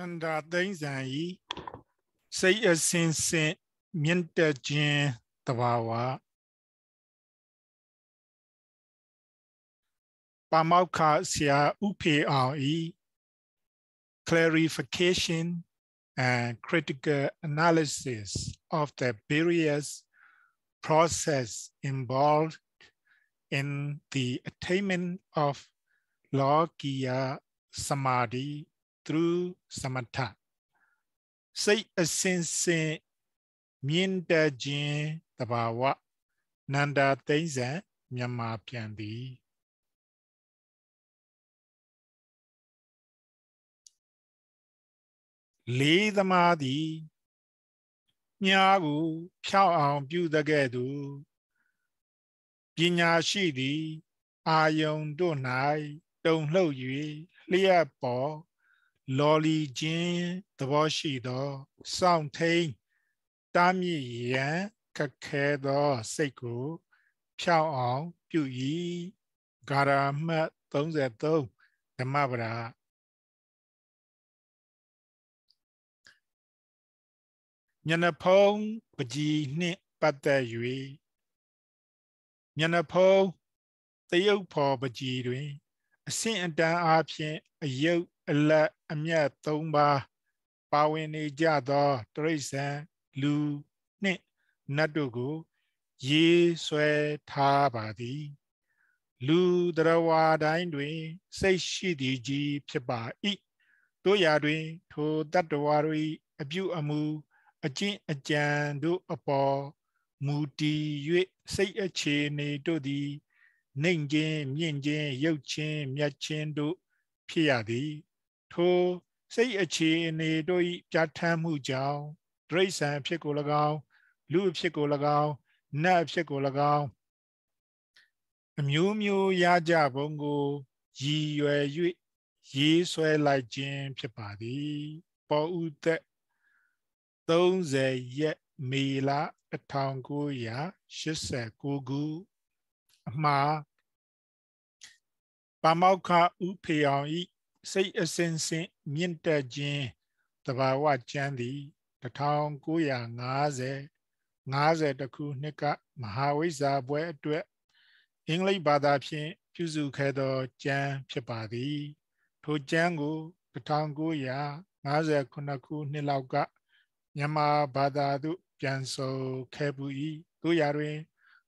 နန္ဒာသိမ့်ဆန်ဤစိတ်အစဉ်စဉ်မြင့်တက်ခြင်းတဘာဝပါမောက္ခဆရာဥဖေအောင်ဤ clarification and critical analysis of the various process involved in the attainment of Logia Samadhi through samatha စိတ်အစင်စင်မြင့်တက်ခြင်းတဘာဝနန္ဒာသိမ့်ဆန်မြတ်မာပြန်သည်လေးသမားသည်မြားကိုဖြောက်အောင်ပြုတကဲ့သို့ပညာရှိသည်အာယုံတို့၌တုံလှုပ်၍လျှက်ပေါ်လော်လီခြင်းသဘောရှိသောစောင့်ထိန်တားမြစ်ရန်ခက်ခဲသော စိတ်ကို ဖြောင်းအောင် ပြု၏ဂါရမတ်33ဓမ္မပဒညနဖုံးပကြီးနှင့် ပတ်သက်၍ညနဖုံးတရုတ်ဖော်ပကြီးတွင်အဆင့်အတန်းအားဖြင့်အယုတ်အလတ်အမြတ်၃ပါးပါဝင်နေကြသောတရိษံလူနှင့်နတ်တို့ကို ရေးဆွဲထားပါသည် လူတော်ဝါတိုင်းတွင်စိတ်ရှိသည်ကြီး ဖြစ်ပါ၏တို့ရာတွင် ထိုတတ္တဝါတို့၏အပြုအမူအကျင့်အကြံတို့အပေါ်မူတည်၍စိတ်အခြေအနေတို့သည်နှိမ်ခြင်းမြင့်ခြင်းရုပ်ခြင်းမြတ်ခြင်းတို့ဖြစ်ရသည်ထိုစိတ်အခြေအနေတို့၏ပြဋ္ဌာန်းမှုကြောင့်ဒိဋ္ဌံအဖြစ်ကို၎င်းလူအဖြစ်ကို၎င်းနတ်အဖြစ်ကို၎င်းအမျိုးမျိုးရကြပုံကိုရည်ရွယ်၍ရေးဆွဲလိုက်ခြင်း ဖြစ်ပါသည်ပေါ်ဥသက်30ရက်မေလ1989ခုအမှားပါမောက္ခဥဖေအောင်၏စိတ်အစဉ်စဉ်မြင့်တက်ခြင်းတဘာဝကျမ်းသည်1950 50တခုနှစ်ကမဟာဝိဇ္ဇာပွဲအတွက်အင်္ဂလိပ်ဘာသာဖြင့်ပြုစုခဲ့သောကျမ်းဖြစ်ပါသည်ထိုကျမ်းကို1959ခုနှစ်လောက်ကမြန်မာဘာသာသို့ပြန်ဆိုခဲ့ပူ၏တို့ရာတွင်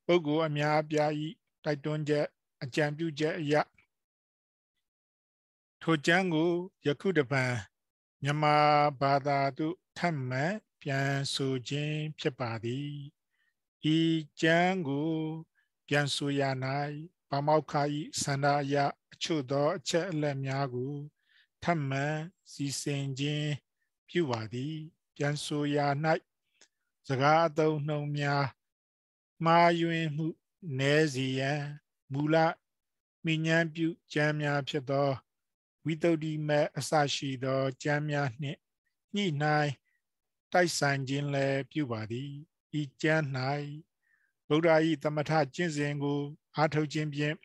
ပုဂ္ဂိုလ်အများအပြား၏တိုက်တွန်းချက်အကြံပြုချက်အရထိုကျမ်းကိုယခုတပံမြမဘာသာသို့ထပ်မံပြန်ဆိုခြင်းဖြစ်ပါသည်ဤကျမ်းကို ပြန်ဆိုရ၌ဗမောက္ခ၏ဆန္ဒအရအချို့သောအချက်အလက်များကိုထပ်မံစီစဉ်ခြင်းပြုပါသည်ပြန်ဆိုရ၌စကားအသုံးနှုံများမှားယွင်းမှုနည်းစီရန်မူလမိညာပြုကြံများဖြစ်သောဝိတုဒ္ဓိမအစရှိသော ကျမ်းများနှင့်ညှိနှိုင်းတိုက်ဆိုင်ခြင်းလည်းပြုပါသည်ဤကျမ်း၌ဗုဒ္ဓ၏တမထကျင့်စဉ်ကို အားထုတ်ခြင်းဖြင့်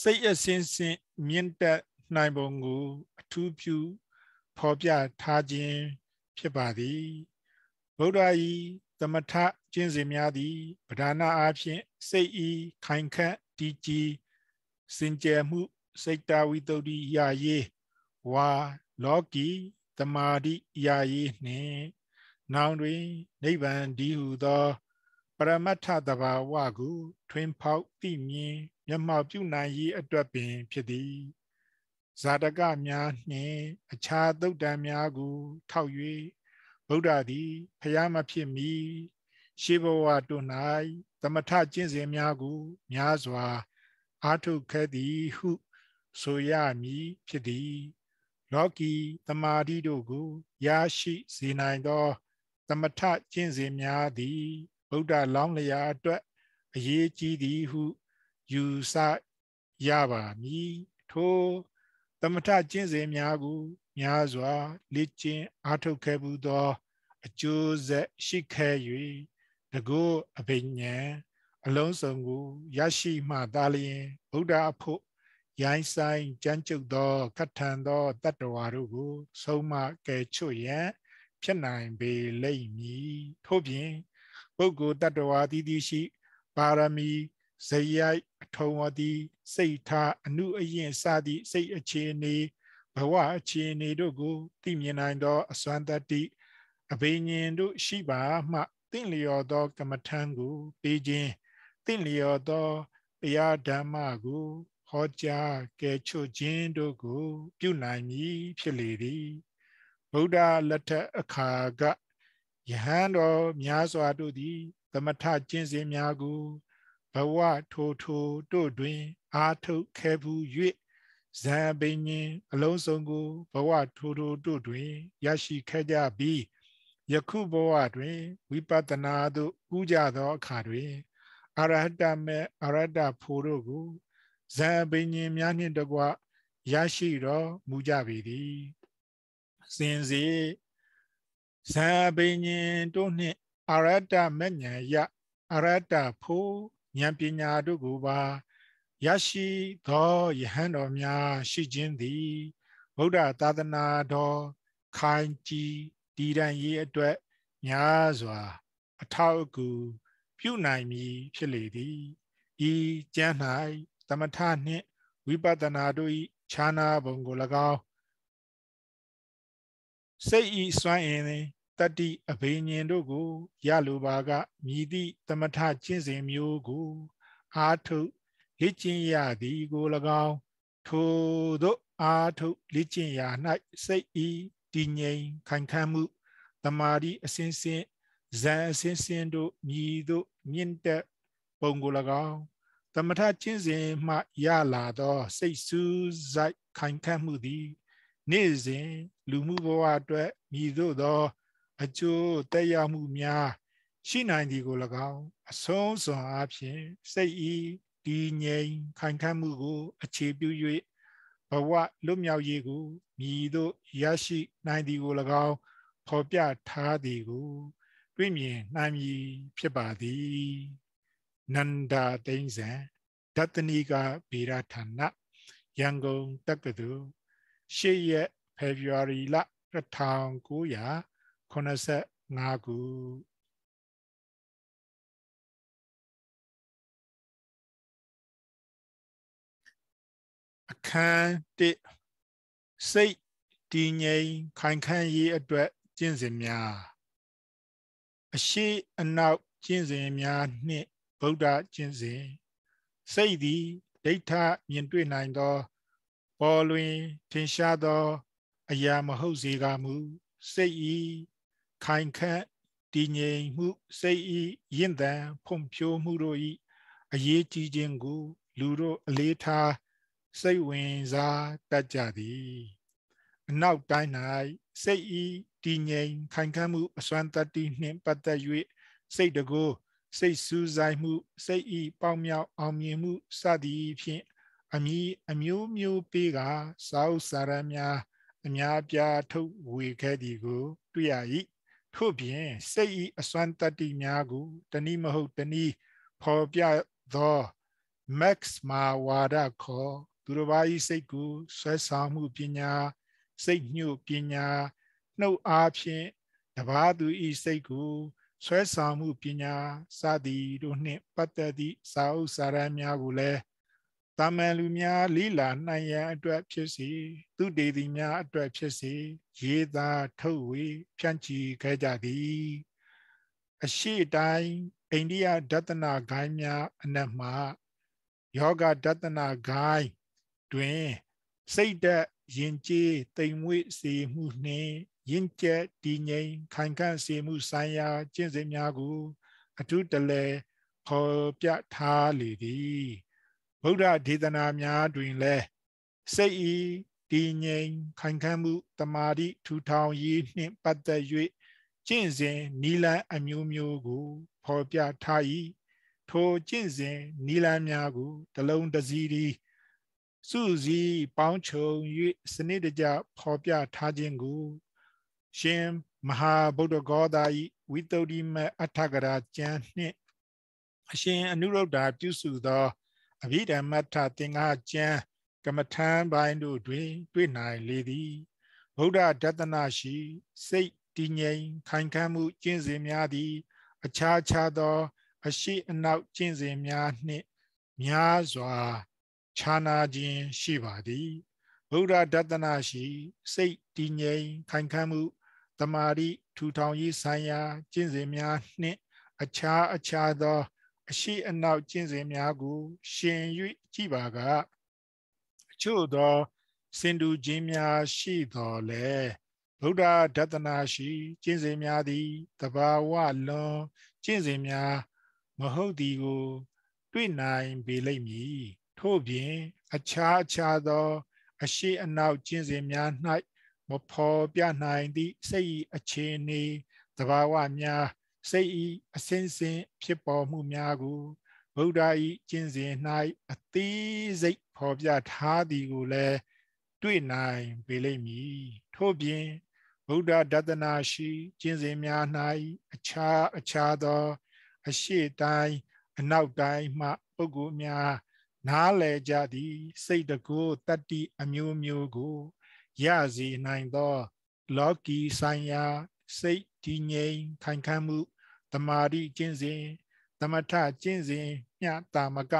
စိတ်အစဉ်စဉ်မြင့်တက်နိုင်ပုံကို အထူးပြု ဖော်ပြထားခြင်းဖြစ်ပါသည်ဗုဒ္ဓ၏တမထကျင့်စဉ်များသည်ပဓာနာအားဖြင့်စိတ်ဤခိုင်ခန့်တည်ကြည်စင်ကြယ်မှုစိတ်တဝိတ္တုဒ္ဓိယာယေဝါလောကီတမာတိယာယေနှင့်နောင်တွင် နိဗ္ဗာန်ဒီဟုသောပရမတ္ထတဘာဝကိုထွင်ဖောက်သိမြင်မျက်မှောက်ပြုနိုင်ရေးအတွက်ပင်ဖြစ်သည်ဇာတကများနှင့်အခြားသုတ်တံများကိုထောက်၍ဗုဒ္ဓသည်ဖျားမဖြစ်မီရှေးဘဝတို့၌သမထကျင့်စဉ်များကိုများစွာအားထုတ်ခဲ့သည်ဟုဆိုရမည်ဖြစ်သည် လောကီတမာတိတို့ကို ရရှိစေနိုင်သောသမထကျင့်စဉ်များသည်ဗုဒ္ဓလောင်းလျာအတွက် အရေးကြီးသည်ဟု ယူဆရပါမည်ထိုသမထကျင့်စဉ်များကိုများစွာလေ့ကျင့်အားထုတ်ခဲ့မှုသောအကျိုးဆက်ရှိခဲ့၍တကုအဘိညာအလုံးစုံကိုရရှိမှသာလျှင်ဗုဒ္ဓအဖို့ရိုင်းဆိုင်ကြမ်းကြုတ်သောခတ်ထန်သောတတ္တဝါတို့ကိုဆုံးမကယ်ချွတ်ရန်ဖြစ်နိုင်ပေလိမ့်မည်ထို့ပြင်ပုဂ္ဂိုလ်တတ္တဝါသည်သည်ရှိပါရမီဇယိုက်အထုံဝသည်စိတ်ထားအမှုအယင်စသည့်စိတ်အခြေအနေဘဝအခြေအနေတို့ကိုသိမြင်နိုင်သောအစွမ်းတတ္တိအဘိညာဉ်တို့ရှိပါမှတင့်လျော်သောကမ္မထံကိုပေးခြင်းတင့်လျော်သောတရားဓမ္မကိုဟောကြားကဲချို့ခြင်းတို့ကို ပြုနိုင်မည်ဖြစ်လေသည်ဗုဒ္ဓလက်ထက်အခါကယဟန်တော်များစွာတို့သည်သမထကျင့်စဉ်များကိုဘဝထိုထိုတို့တွင်အာထုတ်ခဲ့ဘူး၍ဇံပင်ညင်အလုံးစုံကိုဘဝထိုထိုတို့တွင်ရရှိခဲ့ကြပြီးယခုဘဝတွင်ဝိပဿနာသို့ကူးကြသောအခါတွင်အရဟတမေအရဟတဖို့တို့ကိုဇံဘိညင်များနှင့်တကွရရှိတော်မူကြပေသည်စင်စီဇံဘိညင်တို့နှင့်အရတ္တမဉ္ဇဏ်ယအရတ္တဖို့ဉာဏ်ပညာတို့ကိုပါ ရရှိသောယဟန်တော်များ ရှိခြင်းသည်ဗုဒ္ဓသာသနာတော်ခိုင်ကြီးတည်တံ့ရေးအတွက်များစွာ အထောက်အကူပြုနိုင်မည်ဖြစ်လေသည်ဤကျမ်း၌သမထနှင့်ဝိပဿနာတို့၏ခြားနာပုံကို၎င်းစိတ်ဤစွမ်းအင်သည်တတ္တိအဘိညာဉ်တို့ကိုရလိုပါကမြည်သည့်သမထကျင့်စဉ်မျိုးကို အာထုလေ့ကျင့်ရသည်ကို၎င်းထိုတို့အာထုလေ့ကျင့်ရာ၌စိတ်ဤတည်ငြိမ်ခိုင်ခံ့မှုတမာတိအစဉ်စဉ်ဇံအစဉ်စဉ်တို့မြည်တို့မြင့်တက်ပုံကို၎င်းသမထချင်းစဉ်မှရလာသော စိတ်ဆူးစိုက်ခိုင်ခတ်မှုသည်နေ့စဉ်လူမှုဘဝအတွက်မြည်သို့သောအကျိုးတက်ရောက်မှုများရှိနိုင်သည်ကို၎င်းအဆုံးစွန်အဖြစ်စိတ်ဤဒီငြိမ်ခိုင်ခတ်မှုကို အခြေပြု၍ဘဝလွတ်မြောက်ရေးကိုမြည်သို့ရရှိနိုင်သည်ကို၎င်းဖော်ပြထားသည်ကို တွေ့မြင်နိုင်မည်ဖြစ်ပါသည်နန္ဒာသိန်းစံဒတနိကဗေရဌာနရန်ကုန်တက္ကသိုလ်ရှေ့ရက်ဖေဖော်ဝါရီလ1985ခုအခန်း1စိတ်တည်ငြိမ်ခိုင်ခန့်ရေးအတွက်ကျင့်စဉ်များအရှိအနောက်ကျင့်စဉ်များနှင့်ဗုဒ္ဓကျင့်စဉ်စိတ်သည်ဒိဋ္ဌမြင်တွေ့နိုင်သောပေါ်လွင်ထင်ရှားသော အရာမဟုတ်စေကမူစိတ်ဤခိုင်ခန့်တည်ငြိမ်မှုစိတ်ဤရင့်တန်ဖွံ့ဖြိုးမှုတို့ဤအရေးကြီးခြင်းကို လူတို့အလေးထားစိတ်ဝင်စားတတ်ကြသည် အနောက်တိုင်း၌စိတ်ဤတည်ငြိမ်ခိုင်ခန့်မှုအစွမ်းတတ္တိနှင့်ပတ်သက်၍စိတ်တကိုယ်စိတ်ဆူဆိုင်မှု စိတ်ဤပေါင်မြောက်အောင်မြင်မှုစသည်ဖြင့်အမိအမျိုးမျိုးပေးကစာဥစာရများအများပြားထုတ်ဝေခဲ့သည်ကို တွေ့ရ၏ထို့ပြင်စိတ်ဤအစွမ်းတတ္တိများကိုတဏိမဟုတ်တဏိဖော်ပြသော Max Mawada ခေါ်သူတော်ဘာဤစိတ်ကိုဆွဲဆောင်မှုပညာစိတ်ညှို့ပညာနှုတ်အားဖြင့်တဘာသူဤစိတ်ကိုဆွဲဆောင်မှုပညာစသည် တို့နှင့်ပတ်သက်သည့်စာအုပ်စာရမ်းများကိုလည်းတာမန်လူများလိလာနိုင်ရန်အတွက်ဖြစ်စီသူတေသည်များအတွက်ဖြစ်စီရေးသားထုတ်ဝေဖြန့်ချီခဲ့ကြသည်အရှိတိုင်းအိန္ဒိယဒသနာဂိုင်းများအနက်မှယောဂဒသနာဂိုင်းတွင် စိတ်သက်ယဉ်ကျေးတိမ်မွေ့စေမှုနှင့်ရင့်ကျက်တည်ငြိမ်ခိုင်ခံ့စေမှုဆိုင်ရာကျင့်စဉ်များကိုအထုတလဲဟောပြထားလေသည်ဗုဒ္ဓဒေသနာများတွင်လည်းစိတ်ဤတည်ငြိမ်ခိုင်ခံ့မှုတမာတိထူထောင်ရေးနှင့်ပတ်သက်၍ကျင့်စဉ်နိလန်အမျိုးမျိုးကိုဖော်ပြထား၏ထိုကျင့်စဉ်နိလန်များကိုတလုံးတစည်းသည်စုစည်းပေါင်းချုပ်၍စနစ်တကျဖော်ပြထားခြင်းကိုရှင်မဟာဗုဒ္ဓဂောသာဤဝိတုဒ္ဓိမအထကရာကျမ်းနှင့်အရှင်အနုရုဒ္ဓပြုစုသောအဘိဓမ္မထသင်္ဃာကျမ်းကမ္မထံပိုင်းတို့တွင်တွေ့နိုင်လေသည်ဗုဒ္ဓဒသနာရှိစိတ်တည်ငြိမ်ခိုင်ခံ့မှုကျင့်စဉ်များသည်အခြားခြားသောအရှိအနောက်ကျင့်စဉ်များနှင့်များစွာခြားနာခြင်းရှိပါသည်ဗုဒ္ဓဒသနာရှိစိတ်တည်ငြိမ်ခိုင်ခံ့မှုတမာရီထူထောင်ရေးဆိုင်ရာကျင့်စဉ်များနှင့်အခြားအခြားသော အရှိအနောက်ကျင့်စဉ်များကို ရှင်၍ကြည်ပါက အချို့သောစင်တူချင်းများရှိတော်လဲဗုဒ္ဓဒသနာရှိကျင့်စဉ်များသည်တဘာဝလွန်ကျင့်စဉ်များမဟုတ်သည်ကို တွေ့နိုင်ပေလိမ့်မည်ထို့ပြင် အခြားအခြားသော အရှိအနောက်ကျင့်စဉ်များ၌မဖော်ပြနိုင်သည့်စိတ်၏အခြေအနေသဘာဝများစိတ်၏အစဉ်စဉ်ဖြစ်ပေါ်မှုများကိုဗုဒ္ဓ၏ကျင့်စဉ်၌အသေးစိတ်ဖော်ပြထားသည်ကိုလည်းတွေ့နိုင်ပေလိမ့်မည်ထို့ပြင်ဗုဒ္ဓဒသနာရှိကျင့်စဉ်များ၌အခြားအခြားသောအရှိတိုင်းအနောက်တိုင်းမှပုဂ္ဂိုလ်များ နားလည်ကြသည်စိတ်တကူတတ္တိအမျိုးမျိုးကိုရစေနိုင်သောလောကီဆိုင်ရာစိတ်တည်ငြိမ်ခိုင်ခံ့မှုတမာတိကျင့်စဉ်တမထကျင့်စဉ်မြတ်တာမက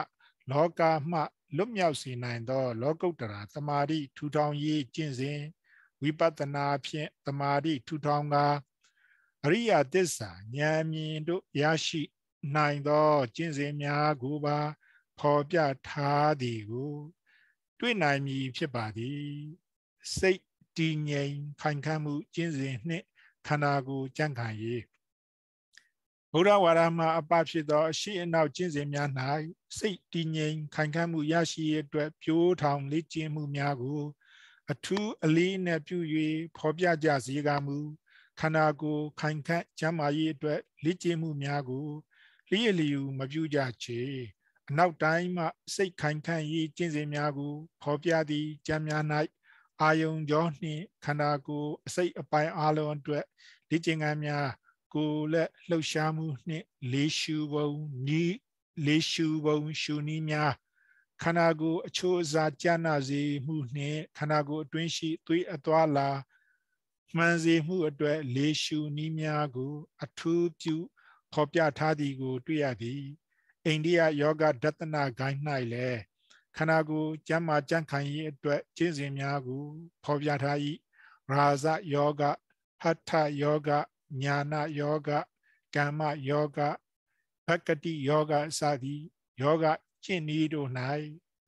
လောကမှလွတ်မြောက်စေနိုင်သောလောကုတ္တရာတမာတိထူထောင်ရေးကျင့်စဉ်ဝိပဿနာဖြင့်တမာတိထူထောင်ကာအရိယသစ္စာဉာဏ်မြင်တို့ရရှိနိုင်သောကျင့်စဉ်များကိုပါဖော်ပြထားသည်ကိုတွေ့နိုင်မည်ဖြစ်ပါသည်စိတ်တည်ငြိမ်ခိုင်ခံ့မှုကျင့်စဉ်နှင့်ခန္ဓာကိုယ်ကြံ့ခံရေးဘုရားဝါဒမှာအပဖြစ်သောအရှိအနောက်ကျင့်စဉ်များ၌စိတ်တည်ငြိမ်ခိုင်ခံ့မှုရရှိရအတွက်ပြိုးထောင်လေ့ကျင့်မှုများကိုအထူးအလေးနက်ပြု၍ဖော်ပြကြစေကမူခန္ဓာကိုယ်ခိုင်ခန့်ကျန်းမာရေးအတွက်လေ့ကျင့်မှုများကိုလျှက်လျူမပြုကြချေအနောက်တိုင်းမှစိတ်ခိုင်ခန့်ရေးကျင့်စဉ်များကိုဖော်ပြသည့်ကျမ်းများအာယုံကြောနှင့်ခန္ဓာကိုယ်အစိတ်အပိုင်းအလုံးအတွက်ဒီကျင်ကမ်းများကိုယ်လက်လှုပ်ရှားမှုနှင့်လေးရှုပုံဤလေးရှုပုံရှုနည်းများခန္ဓာကိုယ်အချိုးအစားကြာနာစေမှုနှင့်ခန္ဓာကိုယ်အတွင်းရှိသွေးအသွားလာမှန်စေမှုအတွက် လေးရှုနည်းများကို အထူးပြုဖော်ပြထားသည်ကို တွေ့ရသည်အိန္ဒိယယောဂဒတနာဂိုင်း၌လည်းခန္ဓာကိုယ်ကျမ်းမာကြံ့ခိုင်ရေးအတွက်ကျင့်စဉ်များကိုဖော်ပြထား၏ရာဇယောဂဟဋ္ဌယောဂညာနာယောဂကမ္မယောဂဘဂတိယောဂစသည်ယောဂကျင့်နည်းတို့၌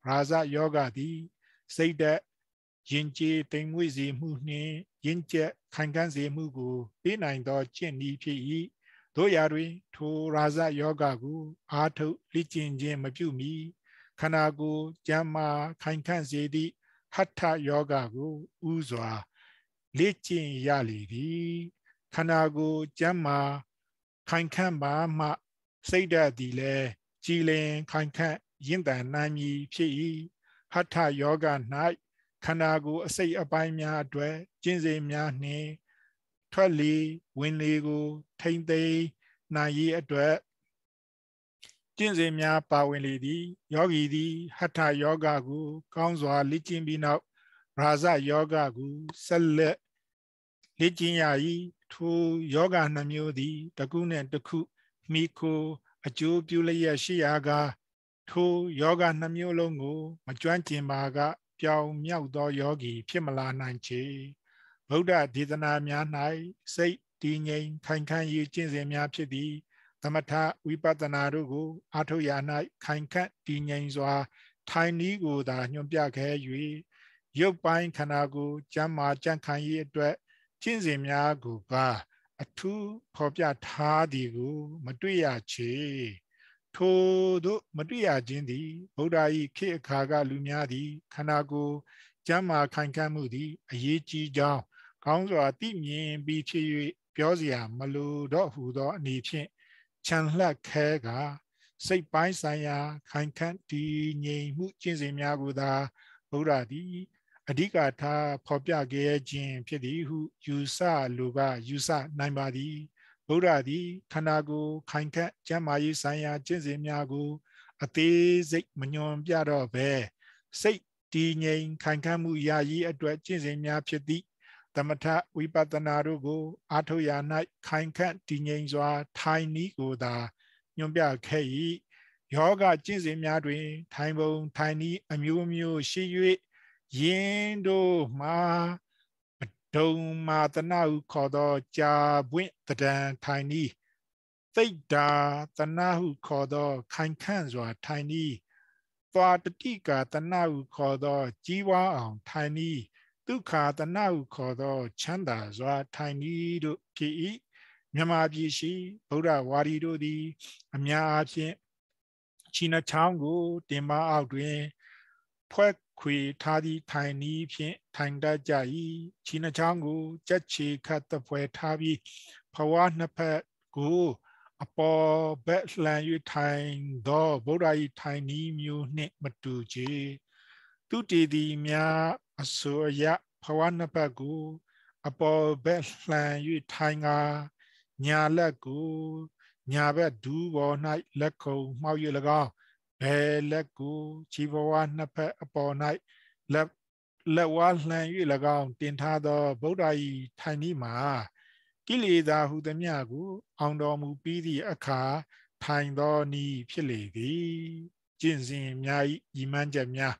ရာဇယောဂသည်စိတ်သက်ယဉ်ကျေးတိမ်မွေ့စေမှုနှင့်ယဉ်ကျက်ခိုင်ခံ့စေမှုကို ပေးနိုင်သောကျင့်နည်းဖြစ်၏တို့ရာတွင် ထိုရာဇယောဂကိုအာထုတ်လေ့ကျင့်ခြင်းမပြုမီခန္ဓာကိုယ်ကျမ်းမာခိုင်ခန့်စေသည့်ဟဋ္ဌယောဂကိုဥစွာလေ့ကျင့်ရလေသည်ခန္ဓာကိုယ်ကျမ်းမာခိုင်ခန့်ပါမှ စိတ်ဓာတ်သည်လည်းကြည်လင်ခိုင်ခန့်ရင့်တန်နိုင်မည်ဖြစ်၏ဟဋ္ဌယောဂ၌ခန္ဓာကိုယ်အစိတ်အပိုင်းများအတွက်ကျင့်စဉ်များနှင့်ထွက်လေဝင်လေကို ထိမ့်သိမ်းနိုင်ရေးအတွက်ကျင့်စဉ်များပါဝင်လေသည်ယောဂီသည်ဟထယောဂကိုကောင်းစွာလေ့ကျင့်ပြီးနောက်ရာဇယောဂကိုဆက်လက်လေ့ကျင့်ရ၏ထိုယောဂနှမျိုးသည်တစ်ခုနှင့်တစ်ခုမိခိုအကျိုးပြုလျက်ရှိရာကထိုယောဂနှမျိုးလုံးကို မကျွမ်းကျင်ပါက ပြောင်မြောက်သောယောဂီဖြစ်မလာနိုင်ချေဗုဒ္ဓဒေသနာများ၌စိတ်တည်ငြိမ်ခိုင်ခံ့ရေးကျင့်စဉ်များဖြစ်သည်သမထဝိပဿနာတို့ကိုအာထုရာ၌ခိုင်ခန့်တည်ငြိမ်စွာ ထိုင်နည်းကိုသာညွှန်ပြခဲ့၍ရုပ်ပိုင်းခန္ဓာကိုကျမ်းမာကြံ့ခိုင်ရေးအတွက်ကျင့်စဉ်များကိုပါအထူးဖော်ပြထားသည်ကိုမတွေ့ရချေထိုတို့မတွေ့ရခြင်းသည်ဗုဒ္ဓ၏ခေတ်အခါကလူများသည်ခန္ဓာကိုယ်ကျမ်းမာခိုင်ခန့်မှုသည် အရေးကြီးကြောင်းကောင်းစွာသိမြင်ပြီးဖြစ်၍ပြောเสียမလိုတော့ဟုသောအနေဖြင့်ခြံလှက်ခဲကစိတ်ပိုင်းဆိုင်ရာ ခိုင်ခန့်တည်ငြိမ်မှုကျင့်စဉ်များကိုသာဘုရားသည်အဓိကထားဖော်ပြခဲ့ခြင်းဖြစ်သည်ဟု ယူဆလိုကယူဆနိုင်ပါသည်ဘုရားသည်ခန္ဓာကိုယ်ခိုင်ခန့်ကျမ်းမာရေးဆိုင်ရာကျင့်စဉ်များကို အသေးစိတ်မညွန်ပြတော့ဘဲစိတ်တည်ငြိမ်ခိုင်ခန့်မှုယာယီအတွက်ကျင့်စဉ်များဖြစ်သည့်သမထဝိပဿနာတို့ကိုအာထုရာ၌ခိုင်ခန့်တည်ငြိမ်စွာ ထိုင်နည်းကိုသာညွှန်ပြခဲ့၏ယောဂကျင့်စဉ်များတွင် ထိုင်ပုံထိုင်နည်းအမျိုးမျိုးရှိ၍ယင်းတို့မှာဒုံမာတနာဟုခေါ်သောကြာပွင့်တဒံထိုင်နည်းသိတ်တာတနာဟုခေါ်သော ခိုင်ခန့်စွာထိုင်နည်းသွာတတိကာတနာဟုခေါ်သော ကြီးဝါအောင်ထိုင်နည်းဒုက္ခတဏဟုခေါ်သောချမ်းသာစွာထိုင်သည်တို့ဖြစ်၏မြန်မာပြည်ရှိဗုဒ္ဓဝါဒီတို့သည် အများအားဖြင့်ချီနချောင်းကိုတင်မအောက်တွင် ဖွဲ့ခွေထားသည့်ထိုင်သည်ဖြင့်ထိုင်တတ်ကြ၏ချီနချောင်းကိုကြက်ချေခတ်တပွဲထားပြီးဘဝနှစ်ဖက်ကို အပေါ်ဘက်လှန်၍ထိုင်သောဗုဒ္ဓ၏ထိုင်နည်းမျိုးနှင့်မတူချေသူတည်သည်များအစိုးရဘဝနှစ်ပတ်ကိုအပေါ်ဘက်လှန်၍ထိုင်ကာညာလက်ကိုညာဘက်ဒူးပေါ်၌လက်ခုံမှောက်၍၎င်းဘယ်လက်ကိုခြေဘဝနှစ်ဖက်အပေါ်၌လက်လက်ဝါလှန်၍၎င်းတင်ထားသောဗုဒ္ဓ၏ထိုင်ဤမှာကိလေသာဟုသမျှကိုအောင်တော်မူပြီးသည့်အခါထိုင်သောနည်းဖြစ်လေသည်ကျင့်စဉ်များဤဤမှန်ချက်များ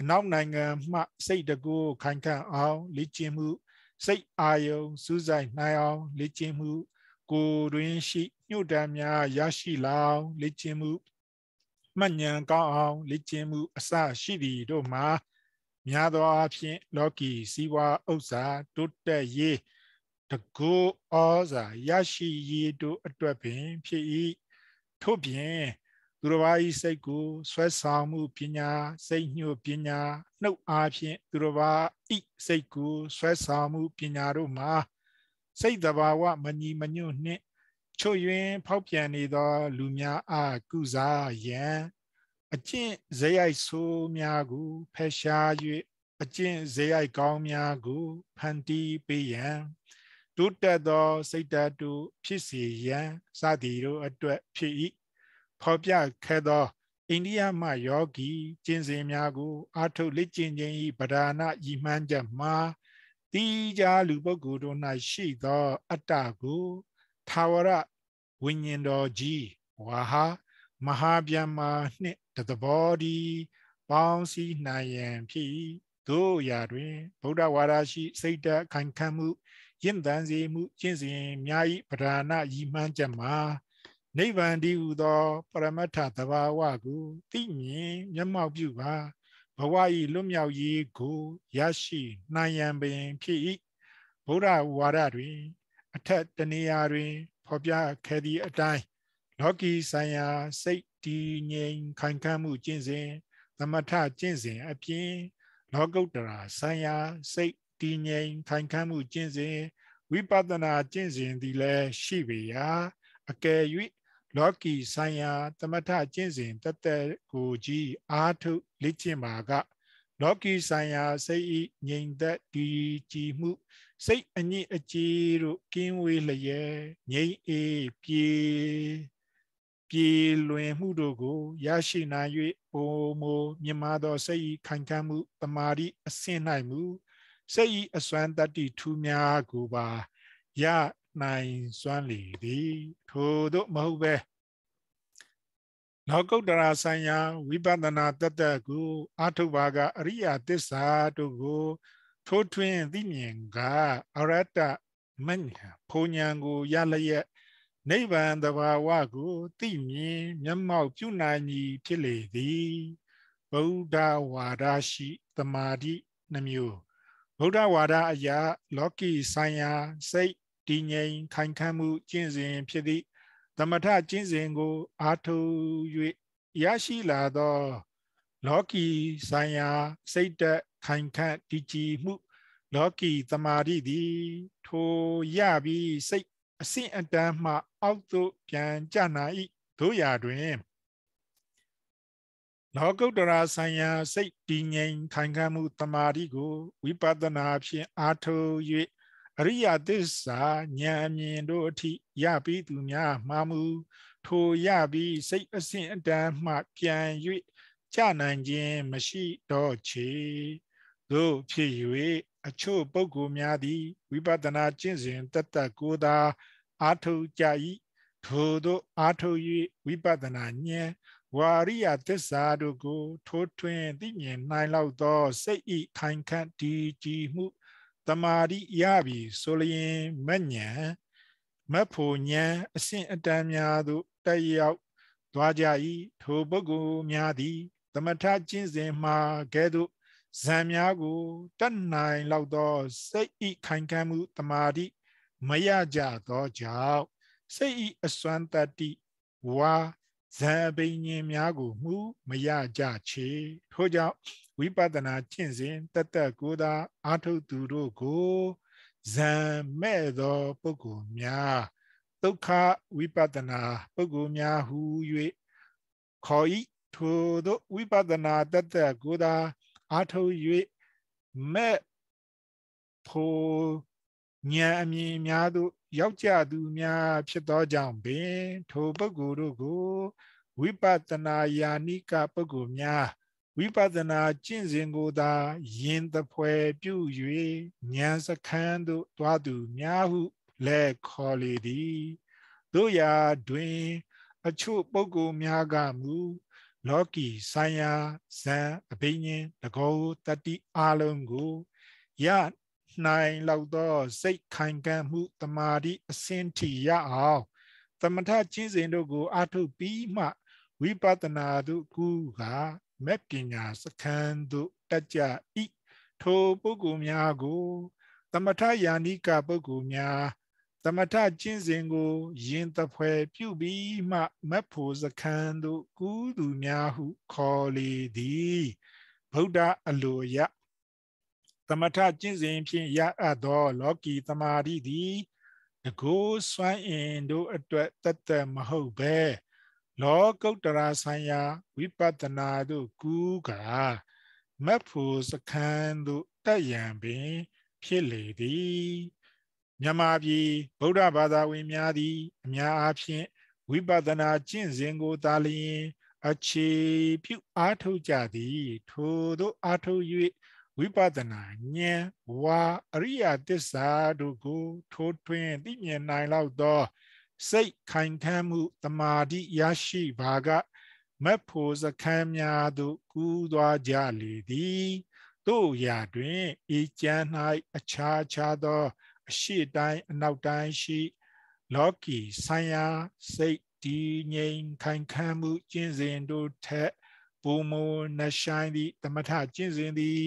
အနောက်နိုင်ငံမှစိတ်တကူခိုင်ခန့်အောင်လေ့ကျင့်မှု စိတ်အာယုံစူးစိုက်နိုင်အောင်လေ့ကျင့်မှု ကိုယ်တွင်ရှိညှို့တမ်းများ ရရှိလောင်လေ့ကျင့်မှုမှတ်ဉာဏ်ကောင်းအောင်လေ့ကျင့်မှု အစရှိသည်တို့မှာများသောအားဖြင့်လောကီစည်းဝါဥစ္စာတိုးတက်ရေးတကူဩဇာရရှိရေးတို့အတွက်ပင် ဖြစ်၏ထို့ပြင်သူတော်ဘာဤစိတ်ကိုဆွဲဆောင်မှုပညာစိတ်ညှို့ပညာနှုတ်အားဖြင့်သူတော်ဘာဤစိတ်ကိုဆွဲဆောင်မှုပညာတို့မှာစိတ်တဘာဝမညီမညွတ်နှင့် ချွတ်ယွင်းဖောက်ပြန်နေသော လူများအားကုစားရန်အကျင့်ဇယိုက်ဆိုးများကိုဖယ်ရှား၍အကျင့်ဇယိုက်ကောင်းများကိုဖန်တီးပေးရန်တိုးတက်သော စိတ်ဓာတ်တို့ဖြစ်စေရန်စသည်တို့အတွက်ဖြစ်၏ဖော်ပြခဲ့သောအိန္ဒိယမှယောဂီကျင့်စဉ်များကိုအာထုတ်လက်ကျင့်ခြင်း၏ဗဒာနာဤမှန်းချက်မှာတိကြလူပုဂ္ဂိုလ်တို့၌ရှိသော အတ္တကိုသာဝရဝိညာဉ်တော်ကြီးဝါဟာမဟာဗျမ္မာနှင့်တသဘောဒီပေါင်းစည်းနိုင်ရန်ဖြစ်တို့ရာတွင်ဗုဒ္ဓဝါဒရှိစိတ်ဓာတ်ခိုင်ခံမှုရင့်တန်စေမှုကျင့်စဉ်များ၏ပဓာနာဤမှန်းချက်မှာနိဗ္ဗာန်တည်ဟူသောပရမတ္ထသဘာဝကိုသိမြင်မျက်မှောက်ပြုပါဘဝဤလွတ်မြောက်ရေးကိုရရှိနိုင်ရန်ပင်ဖြစ်၏ဗုဒ္ဓဝါဒတွင် အထက်တနေရာတွင် ဖော်ပြခဲ့သည့်အတိုင်းလောကီဆိုင်ရာစိတ်တည်ငြိမ်ခိုင်ခံ့မှုကျင့်စဉ်သမထကျင့်စဉ်အပြင်လောကုတ္တရာဆိုင်ရာစိတ်တည်ငြိမ်ခိုင်ခံ့မှုကျင့်စဉ်ဝိပဿနာကျင့်စဉ်သည်လည်းရှိပေရာအကယ်၍လောကီဆိုင်ရာတမထကျင့်စဉ်တသက်ကိုကြီးအာထုလေ့ကျင့်ပါကလောကီဆိုင်ရာစိတ်ဤငြိမ်သက်ဒီကြည်မှု စိတ်အညစ်အကြေးတို့ကင်းဝေးလျက်ငြိမ်အေးပြေပြေလွင်မှုတို့ကိုရရှိနိုင်၍ပုံမူမြင်မာသော စိတ်ဤခိုင်ခံ့မှုတမာတိအစင်၌မှု စိတ်ဤအစွမ်းတတ္တိထူးများကိုပါရနိုင်စွမ်းလေသည်ထို့သို့မဟုတ်ပဲလောကုတ္တရာဆိုင်ရာဝိပဿနာတတကိုအာထုပါကအရိယာသစ္စာတို့ကိုထိုးထွင်းသိမြင်ကအရတ္တမညာဘုံညာကိုရလျက်နိဗ္ဗာန်တဘာဝကိုသိမြင်မျက်မှောက်ပြုနိုင်မည်ဖြစ်လေသည်ဗုဒ္ဓဝါဒရှိတမာတိနှမျိုးဗုဒ္ဓဝါဒအရာလောကီဆိုင်ရာစိတ်တည်ငြိမ်ခိုင်ခန့်မှုကျင့်စဉ်ဖြစ်သည့်သမထကျင့်စဉ်ကိုအားထုတ်၍ရရှိလာသော လောကီဆိုင်ရာစိတ်တက်ခိုင်ခန့်တည်ကြည်မှု လောကီတမာတိသည် ထိုရပြီးစိတ်အဆင့်အတန်းမှအောက်သို့ပြန်ကျနာ၏တို့ရာတွင်လောကုတ္တရာဆိုင်ရာစိတ်တည်ငြိမ်ခိုင်ခံ့မှုတမာတိကိုဝိပဿနာဖြင့်အားထုတ်အရိယသစ္စာဉာဏ်အမြင်တို့အထိရပြီးသူများမှာမူထိုရပြီးစိတ်အစဉ်အတန်မှပြန်၍ကြနိုင်ခြင်းမရှိတော့ချေသို့ဖြစ်၍အချို့ပုဂ္ဂိုလ်များသည်ဝိပဿနာကျင့်စဉ်တတ္တကိုသာအာထုတ်ကြ၏ထို့သောအာထုတ်၍ဝိပဿနာဉာဏ်ဝါရိယသစ္စာတို့ကို ထိုးထွင်းသိမြင်နိုင်လောက်သော စိတ်ဤခိုင်ခန့်တည်ကြည်မှုတမာတိရပြီဆိုလျင်မဉ္ဉံမဖို့ဉံအဆင့်အတန်းများသို့တက်ရောက်သွားကြ၏ထိုပုဂ္ဂိုလ်များသည် သမထကျင့်စဉ်မှာကဲ့သို့ဇံများကိုတတ်နိုင်လောက်သောစိတ်ဤခိုင်ခံမှုတမာတိမရကြသောကြောင့်စိတ်ဤအစွမ်းတတ္တိဝါဇံပိညာများကိုမူမရကြချေထို့ကြောင့်ဝိပဿနာကျင့်စဉ်တသက်ကိုသာအာထုတ်သူတို့ကိုဇံမဲ့သောပုဂ္ဂိုလ်များဒုက္ခဝိပဿနာပုဂ္ဂိုလ်များဟု၍ခေါ်၏ထိုတို့ဝိပဿနာတသက်ကိုသာအာထုတ်၍မဲ့ဖို့ဉာဏ်အမြင်များသို့ ရောက်ကြသူများ ဖြစ်သောကြောင့်ပင် ထိုပုဂ္ဂိုလ်တို့ကိုဝိပဿနာယာနိကပုဂ္ဂိုလ်များဝိပဿနာကျင့်စဉ်ကိုသာယင်သဖွယ်ပြု၍ဉာဏ်စခန်းသို့တွားသူများဟုလက်ခေါ်လေသည်တို့ရာတွင်အချို့ပုဂ္ဂိုလ်များကမူလောကီဆိုင်ရာဇံအဘိညာဉ်တကောတတိအလုံးကိုရနိုင်လောက်သောစိတ်ခိုင်ခံ့မှုတမာတိအစင်ထီရအောင်သမထကျင့်စဉ်တို့ကိုအထုပြီးမှဝိပဿနာတို့ကူကမက်ပညာစခန်းသို့တက်ကြ၏ထိုပုဂ္ဂိုလ်များကိုသမထယာနိကပုဂ္ဂိုလ်များသမထကျင့်စဉ်ကိုယင်တဖွဲပြုပြီးမှမက်ဖို့စခန်းသို့ကူးသူများဟုခေါ်လေသည်ဗုဒ္ဓအလိုရသမထကျင့်စဉ်ဖြင့်ရအပ်သောလောကီတမာတိသည်တကိုးစွမ်းအင်တို့အတွက်တသက်မဟုတ်ဘဲလောကုတ္တရာဆိုင်ရာဝိပဿနာတို့ကူးကမက်ဖို့စခန်းတို့တက်ရန်ပင်ဖြစ်လေသည်မြန်မာပြည်ဗုဒ္ဓဘာသာဝင်များသည်အများအားဖြင့်ဝိပဿနာကျင့်စဉ်ကိုသာလျှင်အခြေပြုအားထုတ်ကြသည်ထိုသို့အားထုတ်၍ဝိပဿနာဉာဏ်ဝါအရိယသစ္စာတို့ကိုထိုးထွင်းသိမြင်နိုင်လောက်သောစိတ်ခိုင်ခံမှုတမာတိရရှိပါကမက်ဖို့စခန်းများသို့ကူးသွားကြလေသည်တို့ရာတွင်ဤကျမ်း၌အခြားခြားသောအရှိတိုင်းအနောက်တိုင်းရှိလောကီဆံယာစိတ်ဒီငြိမ်ခိုင်ခံမှုကျင့်စဉ်တို့ထက်ဘုံမနဆိုင်သည့်တမထကျင့်စဉ်သည်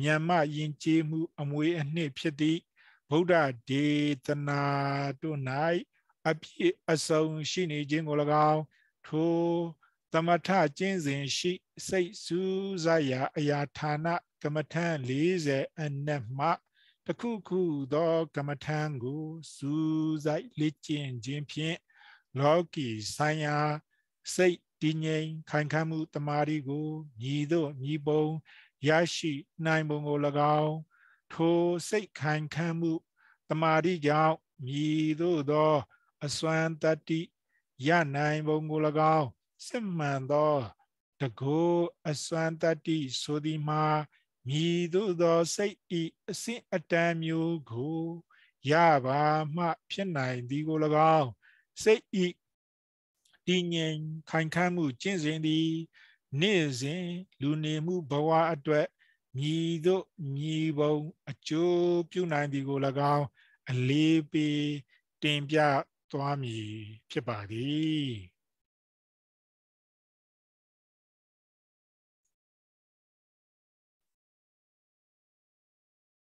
မြန်မာယဉ်ကျေးမှုအမွေအနှစ်ဖြစ်သည့်ဗုဒ္ဓဒေသနာတို့၌အပြည့်အစုံရှိနေခြင်းကို၎င်းထိုသမထကျင့်စဉ်ရှိစိတ်စူးစရာအရာဌာနကမ္မထံ40အနက်မှတခုခုသောကမ္မထံကိုစူးစိုက်လေ့ကျင့်ခြင်းဖြင့်လောကီဆိုင်ရာစိတ်တည်ငြိမ်ခိုင်ခံ့မှုတမာရီကိုမြည်သို့မြည်ပုံရရှိနိုင်ပုံကို၎င်းထိုစိတ်ခိုင်ခံ့မှုတမာရီကြောင့်မြည်သို့သောအစွမ်းတတ္တိရနိုင်ပုံကို၎င်းစစ်မှန်သော တကူအစွမ်းတတ္တိဆိုသည်မှာမြည်သို့သော စိတ်ဤအစဉ်အတန်မျိုးကိုရပါမှဖြစ်နိုင်သည်ကို၎င်းစိတ်ဤတည်ငြိမ်ခိုင်ခံ့မှုကျင့်စဉ်သည်နေ့စဉ်လူနေမှုဘဝအတွက်မြည်သို့မြည်ပုံအကျိုးပြုနိုင်သည်ကို၎င်းအလေးပေးတင်ပြသွားမည်ဖြစ်ပါသည်